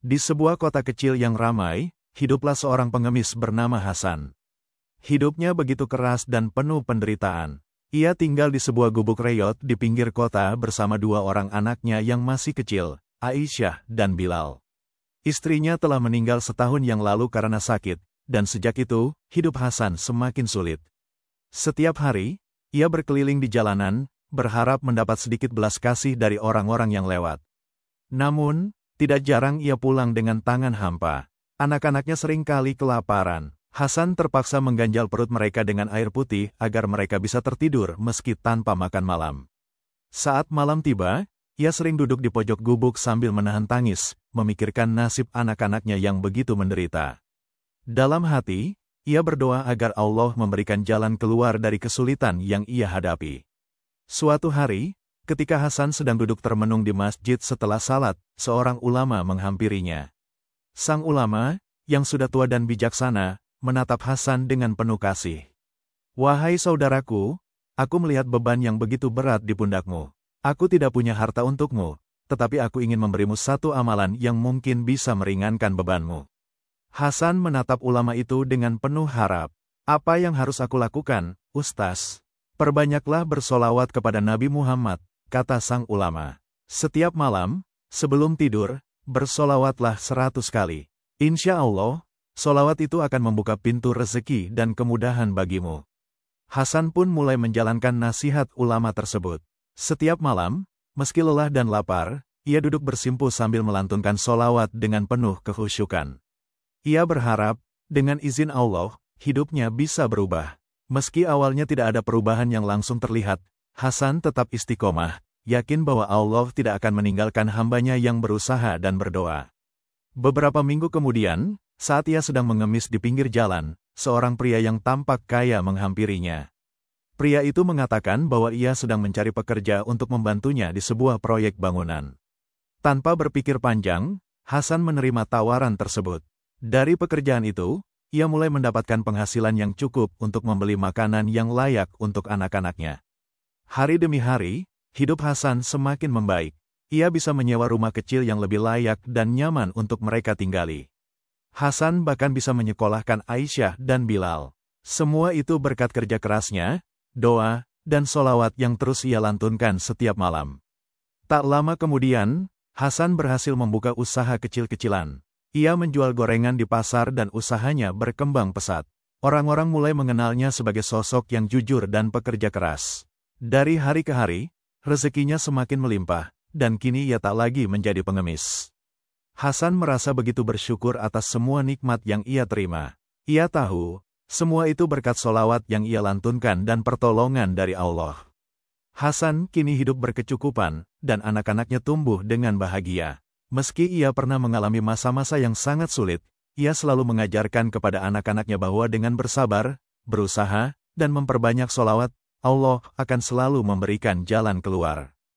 Di sebuah kota kecil yang ramai, hiduplah seorang pengemis bernama Hasan. Hidupnya begitu keras dan penuh penderitaan. Ia tinggal di sebuah gubuk reyot di pinggir kota bersama dua orang anaknya yang masih kecil, Aisyah dan Bilal. Istrinya telah meninggal setahun yang lalu karena sakit, dan sejak itu, hidup Hasan semakin sulit. Setiap hari, ia berkeliling di jalanan, berharap mendapat sedikit belas kasih dari orang-orang yang lewat. Namun, tidak jarang ia pulang dengan tangan hampa. Anak-anaknya sering kali kelaparan. Hasan terpaksa mengganjal perut mereka dengan air putih agar mereka bisa tertidur meski tanpa makan malam. Saat malam tiba, ia sering duduk di pojok gubuk sambil menahan tangis, memikirkan nasib anak-anaknya yang begitu menderita. Dalam hati, ia berdoa agar Allah memberikan jalan keluar dari kesulitan yang ia hadapi. Suatu hari, Ketika Hasan sedang duduk termenung di masjid setelah salat, seorang ulama menghampirinya. Sang ulama, yang sudah tua dan bijaksana, menatap Hasan dengan penuh kasih. Wahai saudaraku, aku melihat beban yang begitu berat di pundakmu. Aku tidak punya harta untukmu, tetapi aku ingin memberimu satu amalan yang mungkin bisa meringankan bebanmu. Hasan menatap ulama itu dengan penuh harap. Apa yang harus aku lakukan, Ustaz? Perbanyaklah bersolawat kepada Nabi Muhammad, kata sang ulama. Setiap malam, sebelum tidur, bersolawatlah seratus kali. Insya Allah, solawat itu akan membuka pintu rezeki dan kemudahan bagimu. Hasan pun mulai menjalankan nasihat ulama tersebut. Setiap malam, meski lelah dan lapar, ia duduk bersimpu sambil melantunkan solawat dengan penuh kehusyukan. Ia berharap, dengan izin Allah, hidupnya bisa berubah. Meski awalnya tidak ada perubahan yang langsung terlihat, Hasan tetap istiqomah, yakin bahwa Allah tidak akan meninggalkan hambanya yang berusaha dan berdoa. Beberapa minggu kemudian, saat ia sedang mengemis di pinggir jalan, seorang pria yang tampak kaya menghampirinya. Pria itu mengatakan bahwa ia sedang mencari pekerja untuk membantunya di sebuah proyek bangunan. Tanpa berpikir panjang, Hasan menerima tawaran tersebut. Dari pekerjaan itu, ia mulai mendapatkan penghasilan yang cukup untuk membeli makanan yang layak untuk anak-anaknya. Hari demi hari, hidup Hasan semakin membaik. Ia bisa menyewa rumah kecil yang lebih layak dan nyaman untuk mereka tinggali. Hasan bahkan bisa menyekolahkan Aisyah dan Bilal. Semua itu berkat kerja kerasnya, doa, dan solawat yang terus ia lantunkan setiap malam. Tak lama kemudian, Hasan berhasil membuka usaha kecil-kecilan. Ia menjual gorengan di pasar dan usahanya berkembang pesat. Orang-orang mulai mengenalnya sebagai sosok yang jujur dan pekerja keras. Dari hari ke hari, rezekinya semakin melimpah, dan kini ia tak lagi menjadi pengemis. Hasan merasa begitu bersyukur atas semua nikmat yang ia terima. Ia tahu, semua itu berkat solawat yang ia lantunkan dan pertolongan dari Allah. Hasan kini hidup berkecukupan, dan anak-anaknya tumbuh dengan bahagia. Meski ia pernah mengalami masa-masa yang sangat sulit, ia selalu mengajarkan kepada anak-anaknya bahwa dengan bersabar, berusaha, dan memperbanyak solawat, Allah akan selalu memberikan jalan keluar.